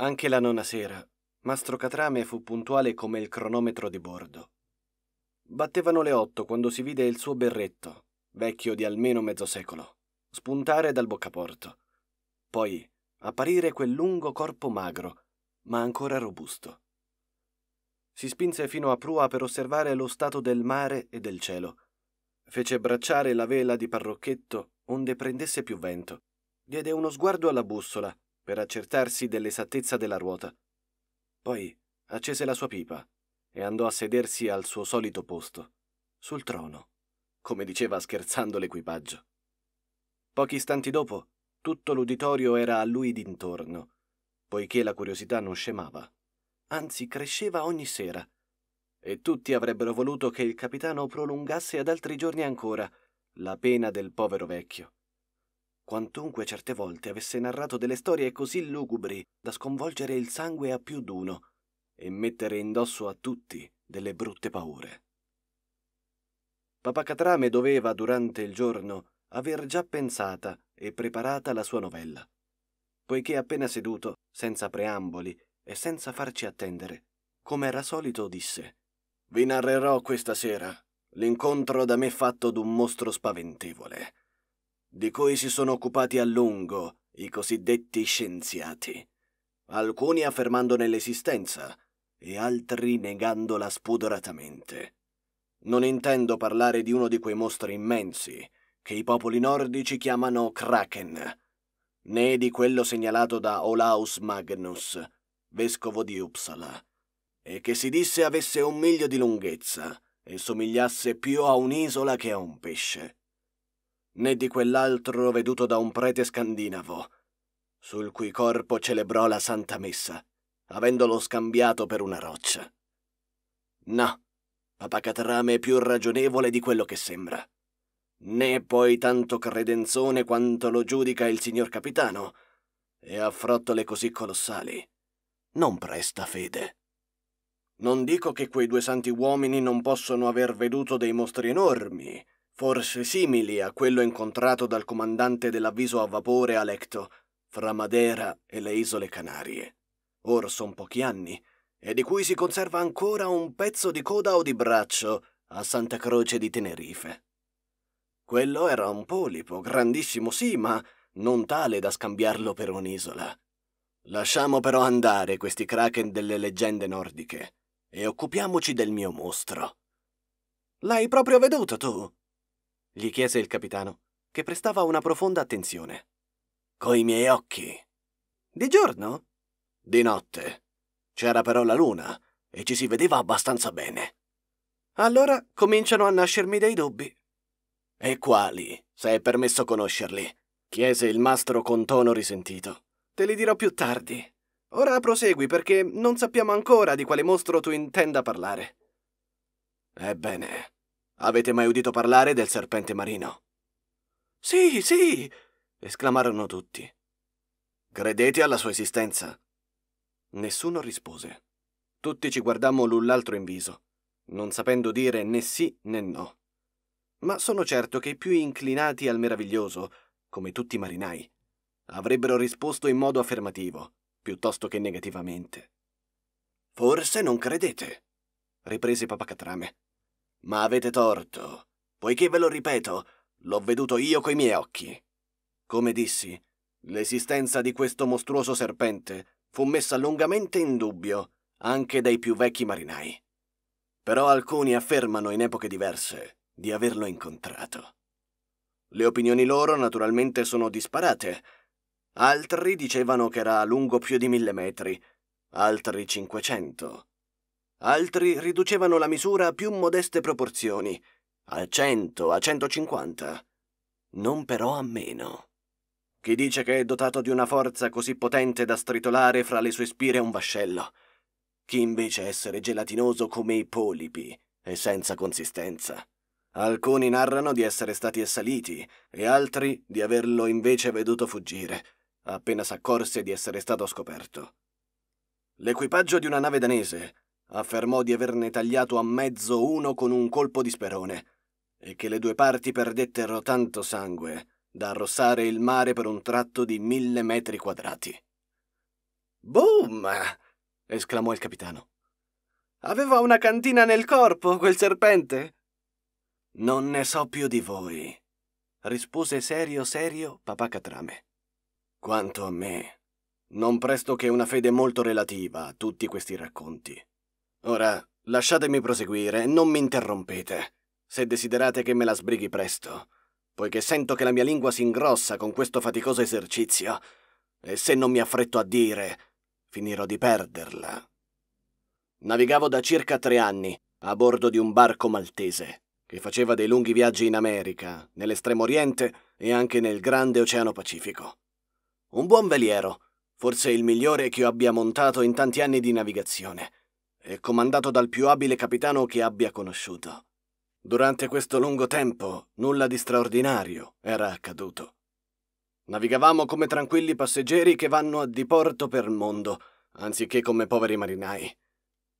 Anche la nona sera, Mastro Catrame fu puntuale come il cronometro di bordo. Battevano le otto quando si vide il suo berretto, vecchio di almeno mezzo secolo, spuntare dal boccaporto. Poi apparire quel lungo corpo magro, ma ancora robusto. Si spinse fino a prua per osservare lo stato del mare e del cielo. Fece bracciare la vela di parrocchetto onde prendesse più vento. Diede uno sguardo alla bussola per accertarsi dell'esattezza della ruota. Poi accese la sua pipa e andò a sedersi al suo solito posto, sul trono, come diceva scherzando l'equipaggio. Pochi istanti dopo, tutto l'uditorio era a lui d'intorno, poiché la curiosità non scemava, anzi cresceva ogni sera, e tutti avrebbero voluto che il capitano prolungasse ad altri giorni ancora la pena del povero vecchio quantunque certe volte avesse narrato delle storie così lugubri da sconvolgere il sangue a più d'uno e mettere indosso a tutti delle brutte paure. Catrame doveva, durante il giorno, aver già pensata e preparata la sua novella, poiché appena seduto, senza preamboli e senza farci attendere, come era solito disse Vi narrerò questa sera l'incontro da me fatto d'un mostro spaventevole, di cui si sono occupati a lungo i cosiddetti scienziati, alcuni affermandone l'esistenza e altri negandola spudoratamente. Non intendo parlare di uno di quei mostri immensi che i popoli nordici chiamano Kraken, né di quello segnalato da Olaus Magnus, vescovo di Uppsala, e che si disse avesse un miglio di lunghezza e somigliasse più a un'isola che a un pesce né di quell'altro veduto da un prete scandinavo, sul cui corpo celebrò la Santa Messa, avendolo scambiato per una roccia. No, Catrame è più ragionevole di quello che sembra. Né poi tanto credenzone quanto lo giudica il signor capitano, e a frottole così colossali. Non presta fede. Non dico che quei due santi uomini non possono aver veduto dei mostri enormi, forse simili a quello incontrato dal comandante dell'avviso a vapore a Lecto, fra Madera e le isole Canarie. Or son pochi anni, e di cui si conserva ancora un pezzo di coda o di braccio a Santa Croce di Tenerife. Quello era un polipo, grandissimo sì, ma non tale da scambiarlo per un'isola. Lasciamo però andare questi kraken delle leggende nordiche e occupiamoci del mio mostro. L'hai proprio veduto tu? gli chiese il capitano, che prestava una profonda attenzione. Coi miei occhi. Di giorno? Di notte. C'era però la luna e ci si vedeva abbastanza bene. Allora cominciano a nascermi dei dubbi. E quali, se è permesso conoscerli? chiese il mastro con tono risentito. Te li dirò più tardi. Ora prosegui perché non sappiamo ancora di quale mostro tu intenda parlare. Ebbene, Avete mai udito parlare del serpente marino? Sì, sì! esclamarono tutti. Credete alla sua esistenza? Nessuno rispose. Tutti ci guardammo l'un l'altro in viso, non sapendo dire né sì né no. Ma sono certo che i più inclinati al meraviglioso, come tutti i marinai, avrebbero risposto in modo affermativo, piuttosto che negativamente. Forse non credete, riprese Papa Catrame. Ma avete torto, poiché ve lo ripeto, l'ho veduto io coi miei occhi. Come dissi, l'esistenza di questo mostruoso serpente fu messa lungamente in dubbio anche dai più vecchi marinai. Però alcuni affermano in epoche diverse di averlo incontrato. Le opinioni loro naturalmente sono disparate. Altri dicevano che era lungo più di mille metri, altri cinquecento, altri riducevano la misura a più modeste proporzioni, a 100, a 150, non però a meno. Chi dice che è dotato di una forza così potente da stritolare fra le sue spire un vascello? Chi invece essere gelatinoso come i polipi e senza consistenza? Alcuni narrano di essere stati assaliti e altri di averlo invece veduto fuggire, appena s'accorse di essere stato scoperto. L'equipaggio di una nave danese, affermò di averne tagliato a mezzo uno con un colpo di sperone e che le due parti perdettero tanto sangue da arrossare il mare per un tratto di mille metri quadrati. Boom! esclamò il capitano. Aveva una cantina nel corpo, quel serpente? Non ne so più di voi, rispose serio serio papà Catrame. Quanto a me, non presto che una fede molto relativa a tutti questi racconti. Ora, lasciatemi proseguire, non mi interrompete, se desiderate che me la sbrighi presto, poiché sento che la mia lingua si ingrossa con questo faticoso esercizio, e se non mi affretto a dire, finirò di perderla. Navigavo da circa tre anni a bordo di un barco maltese, che faceva dei lunghi viaggi in America, nell'estremo oriente e anche nel grande oceano Pacifico. Un buon veliero, forse il migliore che io abbia montato in tanti anni di navigazione, e comandato dal più abile capitano che abbia conosciuto. Durante questo lungo tempo nulla di straordinario era accaduto. Navigavamo come tranquilli passeggeri che vanno a diporto per il mondo, anziché come poveri marinai.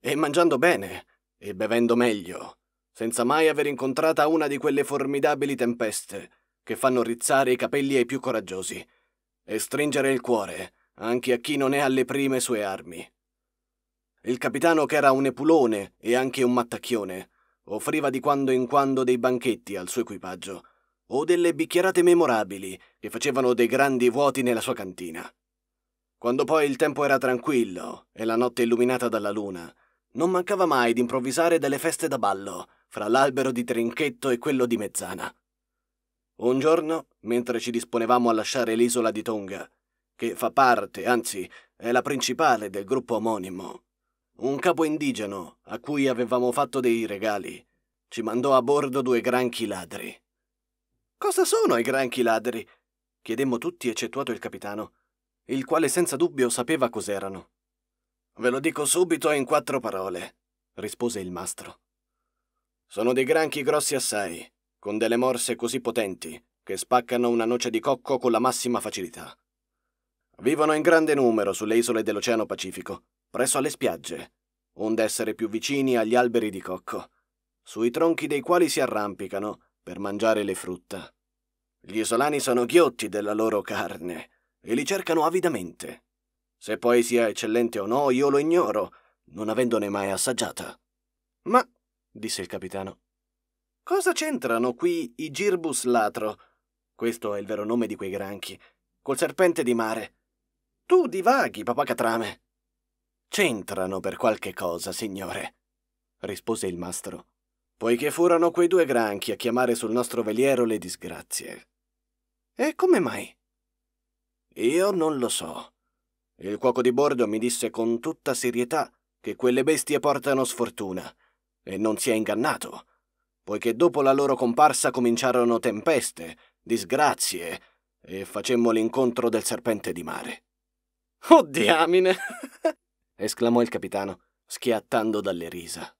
E mangiando bene, e bevendo meglio, senza mai aver incontrata una di quelle formidabili tempeste che fanno rizzare i capelli ai più coraggiosi e stringere il cuore anche a chi non è alle prime sue armi. Il capitano, che era un epulone e anche un mattacchione, offriva di quando in quando dei banchetti al suo equipaggio o delle bicchierate memorabili che facevano dei grandi vuoti nella sua cantina. Quando poi il tempo era tranquillo e la notte illuminata dalla luna, non mancava mai di improvvisare delle feste da ballo fra l'albero di Trinchetto e quello di Mezzana. Un giorno, mentre ci disponevamo a lasciare l'isola di Tonga, che fa parte, anzi è la principale del gruppo omonimo, un capo indigeno a cui avevamo fatto dei regali. Ci mandò a bordo due granchi ladri. Cosa sono i granchi ladri? chiedemmo tutti, eccettuato il capitano, il quale senza dubbio sapeva cos'erano. Ve lo dico subito in quattro parole, rispose il mastro. Sono dei granchi grossi assai, con delle morse così potenti che spaccano una noce di cocco con la massima facilità. Vivono in grande numero sulle isole dell'Oceano Pacifico presso alle spiagge, onde essere più vicini agli alberi di cocco, sui tronchi dei quali si arrampicano per mangiare le frutta. Gli isolani sono ghiotti della loro carne e li cercano avidamente. Se poi sia eccellente o no, io lo ignoro, non avendone mai assaggiata. Ma, disse il capitano, cosa c'entrano qui i girbus latro? Questo è il vero nome di quei granchi, col serpente di mare. Tu divaghi, papà Catrame. C'entrano per qualche cosa, signore, rispose il mastro, poiché furono quei due granchi a chiamare sul nostro veliero le disgrazie. E come mai? Io non lo so. Il cuoco di bordo mi disse con tutta serietà che quelle bestie portano sfortuna, e non si è ingannato, poiché dopo la loro comparsa cominciarono tempeste, disgrazie, e facemmo l'incontro del serpente di mare. Oh diamine! esclamò il capitano, schiattando dalle risa.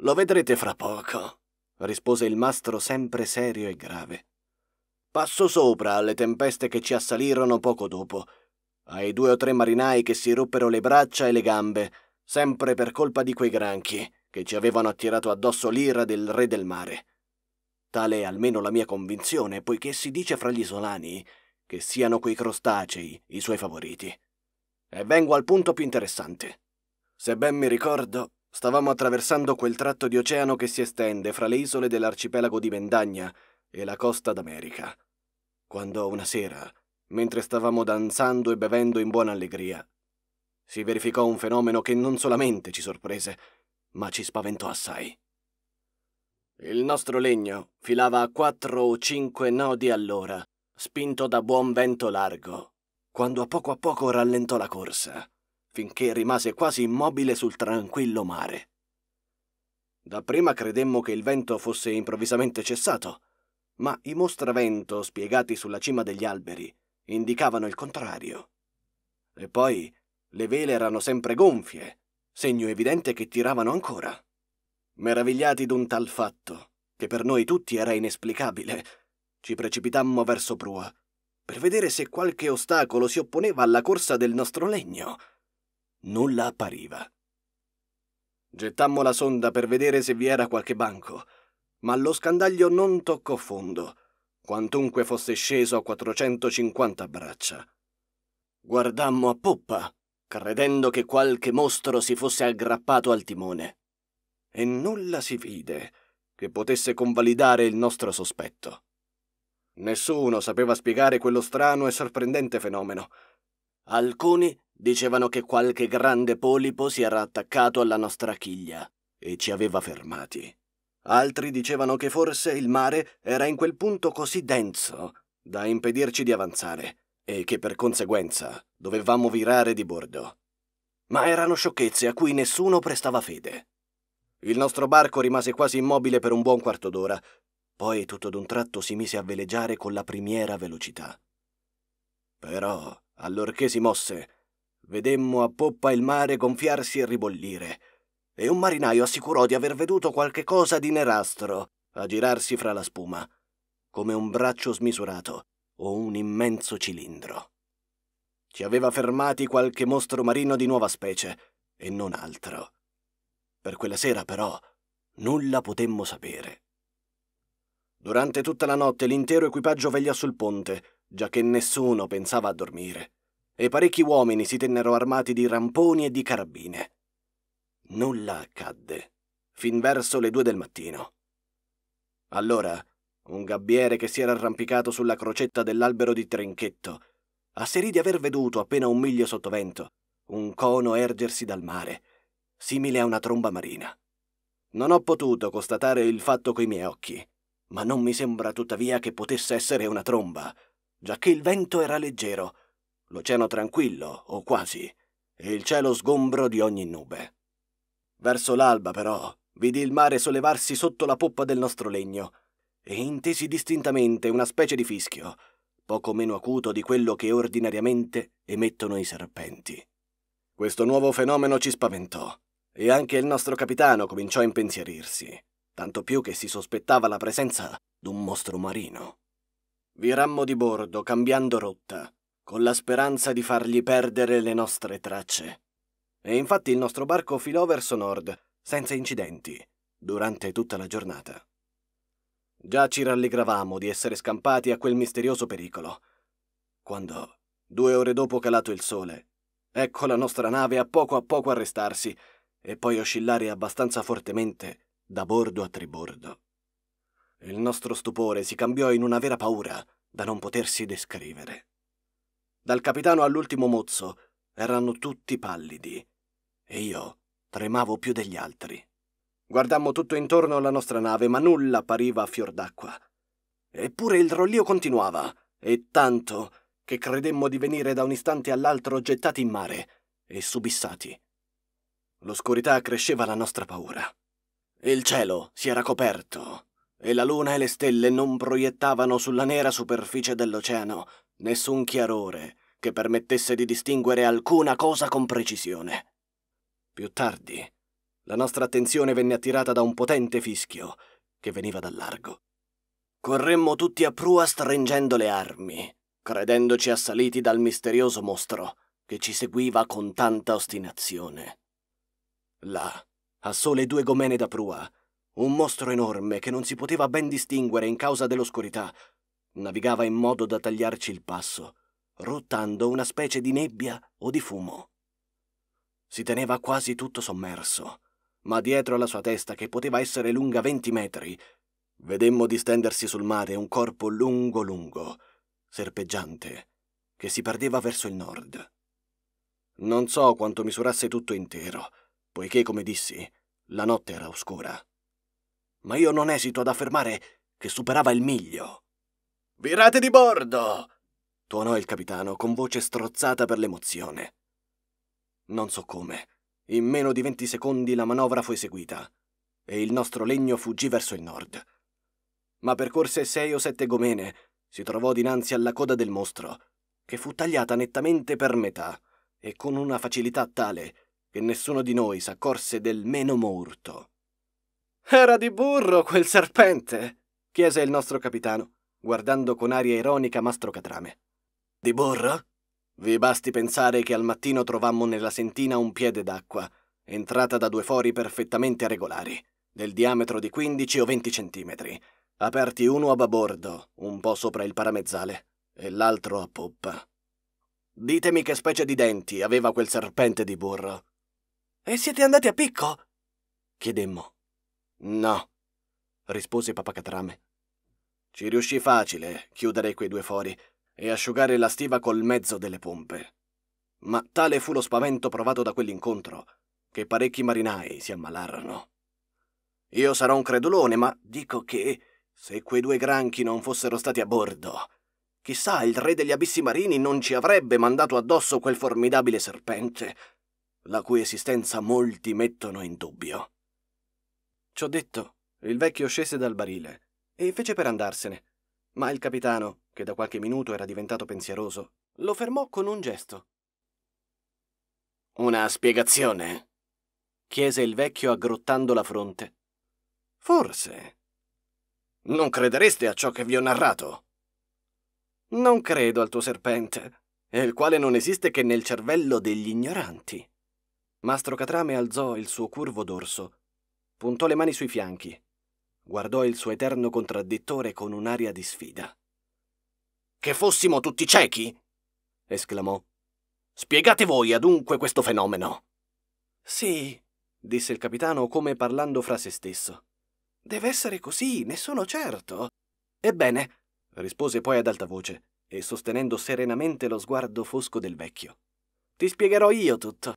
Lo vedrete fra poco, rispose il mastro sempre serio e grave. Passo sopra alle tempeste che ci assalirono poco dopo, ai due o tre marinai che si ruppero le braccia e le gambe, sempre per colpa di quei granchi che ci avevano attirato addosso l'ira del re del mare. Tale è almeno la mia convinzione, poiché si dice fra gli isolani che siano quei crostacei i suoi favoriti. E vengo al punto più interessante. Se ben mi ricordo, stavamo attraversando quel tratto di oceano che si estende fra le isole dell'arcipelago di Mendagna e la costa d'America. Quando una sera, mentre stavamo danzando e bevendo in buona allegria, si verificò un fenomeno che non solamente ci sorprese, ma ci spaventò assai. Il nostro legno filava a quattro o cinque nodi all'ora, spinto da buon vento largo, quando a poco a poco rallentò la corsa, finché rimase quasi immobile sul tranquillo mare. Dapprima credemmo che il vento fosse improvvisamente cessato, ma i mostravento spiegati sulla cima degli alberi indicavano il contrario. E poi le vele erano sempre gonfie, segno evidente che tiravano ancora. Meravigliati d'un tal fatto, che per noi tutti era inesplicabile, ci precipitammo verso prua, per vedere se qualche ostacolo si opponeva alla corsa del nostro legno. Nulla appariva. Gettammo la sonda per vedere se vi era qualche banco, ma lo scandaglio non toccò fondo, quantunque fosse sceso a 450 braccia. Guardammo a poppa, credendo che qualche mostro si fosse aggrappato al timone. E nulla si vide che potesse convalidare il nostro sospetto. Nessuno sapeva spiegare quello strano e sorprendente fenomeno. Alcuni dicevano che qualche grande polipo si era attaccato alla nostra chiglia e ci aveva fermati. Altri dicevano che forse il mare era in quel punto così denso da impedirci di avanzare e che per conseguenza dovevamo virare di bordo. Ma erano sciocchezze a cui nessuno prestava fede. Il nostro barco rimase quasi immobile per un buon quarto d'ora, poi tutto d'un tratto si mise a veleggiare con la primiera velocità. Però, allorché si mosse, vedemmo a poppa il mare gonfiarsi e ribollire, e un marinaio assicurò di aver veduto qualche cosa di nerastro a girarsi fra la spuma, come un braccio smisurato o un immenso cilindro. Ci aveva fermati qualche mostro marino di nuova specie, e non altro. Per quella sera, però, nulla potemmo sapere. Durante tutta la notte l'intero equipaggio vegliò sul ponte, giacché nessuno pensava a dormire, e parecchi uomini si tennero armati di ramponi e di carabine. Nulla accadde, fin verso le due del mattino. Allora, un gabbiere che si era arrampicato sulla crocetta dell'albero di Trinchetto, asserì di aver veduto appena un miglio sotto vento, un cono ergersi dal mare, simile a una tromba marina. Non ho potuto constatare il fatto coi miei occhi, ma non mi sembra tuttavia che potesse essere una tromba, giacché il vento era leggero, l'oceano tranquillo, o quasi, e il cielo sgombro di ogni nube. Verso l'alba, però, vidi il mare sollevarsi sotto la poppa del nostro legno, e intesi distintamente una specie di fischio, poco meno acuto di quello che ordinariamente emettono i serpenti. Questo nuovo fenomeno ci spaventò, e anche il nostro capitano cominciò a impensierirsi tanto più che si sospettava la presenza d'un mostro marino. Virammo di bordo, cambiando rotta, con la speranza di fargli perdere le nostre tracce. E infatti il nostro barco filò verso nord, senza incidenti, durante tutta la giornata. Già ci rallegravamo di essere scampati a quel misterioso pericolo, quando, due ore dopo calato il sole, ecco la nostra nave a poco a poco arrestarsi e poi oscillare abbastanza fortemente da bordo a tribordo. Il nostro stupore si cambiò in una vera paura da non potersi descrivere. Dal capitano all'ultimo mozzo erano tutti pallidi e io tremavo più degli altri. Guardammo tutto intorno alla nostra nave, ma nulla appariva a fior d'acqua. Eppure il rollio continuava, e tanto che credemmo di venire da un istante all'altro gettati in mare e subissati. L'oscurità cresceva la nostra paura. Il cielo si era coperto e la luna e le stelle non proiettavano sulla nera superficie dell'oceano nessun chiarore che permettesse di distinguere alcuna cosa con precisione. Più tardi, la nostra attenzione venne attirata da un potente fischio che veniva dal largo. Corremmo tutti a prua stringendo le armi, credendoci assaliti dal misterioso mostro che ci seguiva con tanta ostinazione. Là, a sole due gomene da prua, un mostro enorme che non si poteva ben distinguere in causa dell'oscurità, navigava in modo da tagliarci il passo, rottando una specie di nebbia o di fumo. Si teneva quasi tutto sommerso, ma dietro alla sua testa, che poteva essere lunga venti metri, vedemmo distendersi sul mare un corpo lungo lungo, serpeggiante, che si perdeva verso il nord. Non so quanto misurasse tutto intero, poiché, come dissi, la notte era oscura. Ma io non esito ad affermare che superava il miglio. Virate di bordo! tuonò il capitano con voce strozzata per l'emozione. Non so come, in meno di venti secondi la manovra fu eseguita e il nostro legno fuggì verso il nord. Ma percorse sei o sette gomene, si trovò dinanzi alla coda del mostro, che fu tagliata nettamente per metà e con una facilità tale che nessuno di noi s'accorse del meno morto. Era di burro quel serpente! chiese il nostro capitano, guardando con aria ironica Mastro Catrame. Di burro? Vi basti pensare che al mattino trovammo nella sentina un piede d'acqua, entrata da due fori perfettamente regolari, del diametro di 15 o 20 centimetri, aperti uno a babordo, un po' sopra il paramezzale, e l'altro a poppa. Ditemi che specie di denti aveva quel serpente di burro. E siete andati a picco? chiedemmo. No, rispose papà Catrame. Ci riuscì facile chiudere quei due fori e asciugare la stiva col mezzo delle pompe. Ma tale fu lo spavento provato da quell'incontro che parecchi marinai si ammalarono. Io sarò un credulone, ma dico che se quei due granchi non fossero stati a bordo, chissà il re degli abissi marini non ci avrebbe mandato addosso quel formidabile serpente la cui esistenza molti mettono in dubbio. Ciò detto, il vecchio scese dal barile e fece per andarsene, ma il capitano, che da qualche minuto era diventato pensieroso, lo fermò con un gesto. Una spiegazione? chiese il vecchio aggrottando la fronte. Forse. Non credereste a ciò che vi ho narrato? Non credo al tuo serpente, il quale non esiste che nel cervello degli ignoranti. Mastro Catrame alzò il suo curvo dorso, puntò le mani sui fianchi, guardò il suo eterno contraddittore con un'aria di sfida. Che fossimo tutti ciechi? esclamò. Spiegate voi adunque questo fenomeno. Sì, disse il capitano come parlando fra se stesso. Deve essere così, ne sono certo. Ebbene, rispose poi ad alta voce e sostenendo serenamente lo sguardo fosco del vecchio. Ti spiegherò io tutto.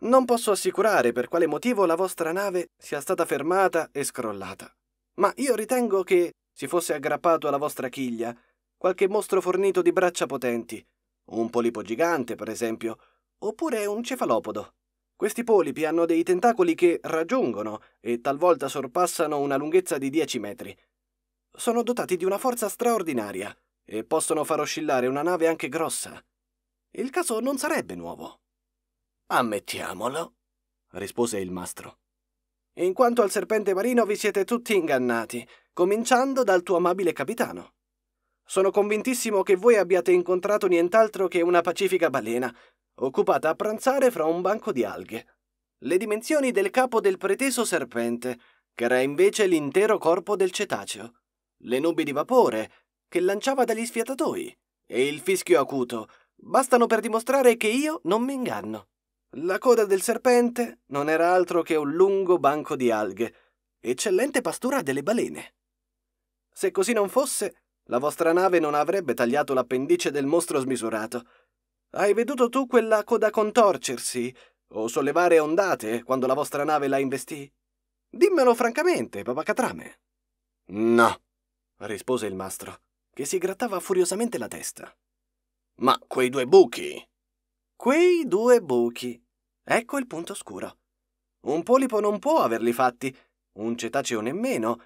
Non posso assicurare per quale motivo la vostra nave sia stata fermata e scrollata, ma io ritengo che si fosse aggrappato alla vostra chiglia qualche mostro fornito di braccia potenti, un polipo gigante, per esempio, oppure un cefalopodo. Questi polipi hanno dei tentacoli che raggiungono e talvolta sorpassano una lunghezza di 10 metri. Sono dotati di una forza straordinaria e possono far oscillare una nave anche grossa. Il caso non sarebbe nuovo. Ammettiamolo, rispose il mastro. In quanto al serpente marino vi siete tutti ingannati, cominciando dal tuo amabile capitano. Sono convintissimo che voi abbiate incontrato nient'altro che una pacifica balena, occupata a pranzare fra un banco di alghe. Le dimensioni del capo del preteso serpente, che era invece l'intero corpo del cetaceo, le nubi di vapore che lanciava dagli sfiatatoi e il fischio acuto, bastano per dimostrare che io non mi inganno. La coda del serpente non era altro che un lungo banco di alghe, eccellente pastura delle balene. Se così non fosse, la vostra nave non avrebbe tagliato l'appendice del mostro smisurato. Hai veduto tu quella coda contorcersi o sollevare ondate quando la vostra nave la investì? Dimmelo francamente, papà Catrame. No, rispose il mastro, che si grattava furiosamente la testa. Ma quei due buchi? Quei due buchi, Ecco il punto scuro. Un polipo non può averli fatti, un cetaceo nemmeno,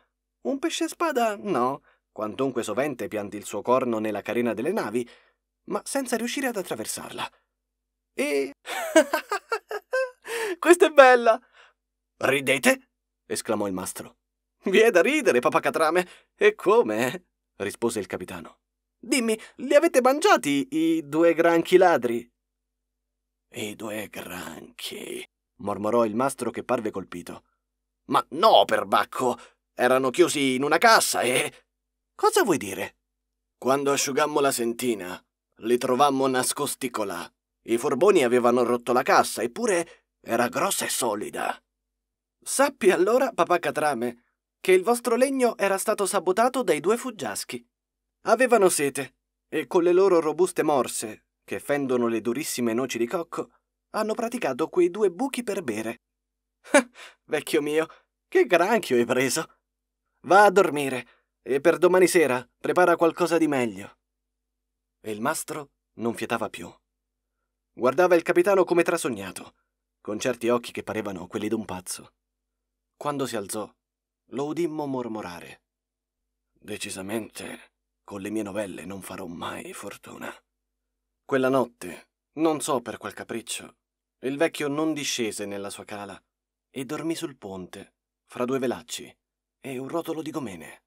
un pesce spada no, quantunque sovente pianti il suo corno nella carena delle navi, ma senza riuscire ad attraversarla. E... Questa è bella! Ridete? esclamò il mastro. Vi è da ridere, papà Catrame. E come? rispose il capitano. Dimmi, li avete mangiati i due granchi ladri? I due granchi, mormorò il mastro che parve colpito. Ma no, perbacco! Erano chiusi in una cassa e. Cosa vuoi dire? Quando asciugammo la sentina, li trovammo nascosti colà. I forboni avevano rotto la cassa, eppure era grossa e solida. Sappi allora, papà Catrame, che il vostro legno era stato sabotato dai due fuggiaschi. Avevano sete e con le loro robuste morse che fendono le durissime noci di cocco, hanno praticato quei due buchi per bere. Ah, vecchio mio, che granchio hai preso! Va a dormire e per domani sera prepara qualcosa di meglio. E il mastro non fiatava più. Guardava il capitano come trasognato, con certi occhi che parevano quelli d'un pazzo. Quando si alzò, lo udimmo mormorare. Decisamente, con le mie novelle non farò mai fortuna. Quella notte, non so per qual capriccio, il vecchio non discese nella sua cala e dormì sul ponte, fra due velacci e un rotolo di gomene.